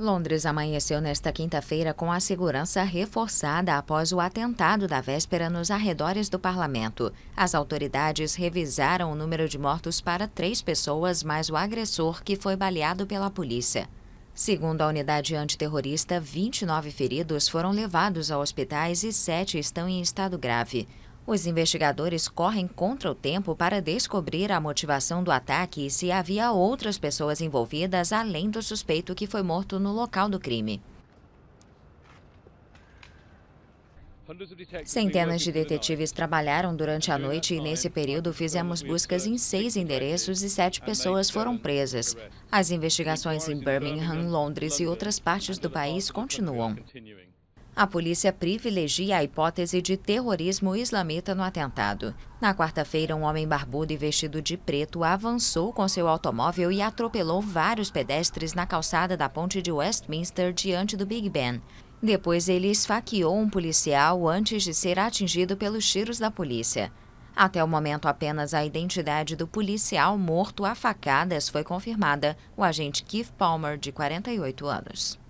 Londres amanheceu nesta quinta-feira com a segurança reforçada após o atentado da véspera nos arredores do parlamento. As autoridades revisaram o número de mortos para três pessoas, mais o agressor, que foi baleado pela polícia. Segundo a unidade antiterrorista, 29 feridos foram levados a hospitais e sete estão em estado grave. Os investigadores correm contra o tempo para descobrir a motivação do ataque e se havia outras pessoas envolvidas além do suspeito que foi morto no local do crime. Centenas de detetives trabalharam durante a noite e, nesse período, fizemos buscas em seis endereços e sete pessoas foram presas. As investigações em Birmingham, Londres e outras partes do país continuam. A polícia privilegia a hipótese de terrorismo islamita no atentado. Na quarta-feira, um homem barbudo e vestido de preto avançou com seu automóvel e atropelou vários pedestres na calçada da ponte de Westminster diante do Big Ben. Depois, ele esfaqueou um policial antes de ser atingido pelos tiros da polícia. Até o momento, apenas a identidade do policial morto a facadas foi confirmada, o agente Keith Palmer, de 48 anos.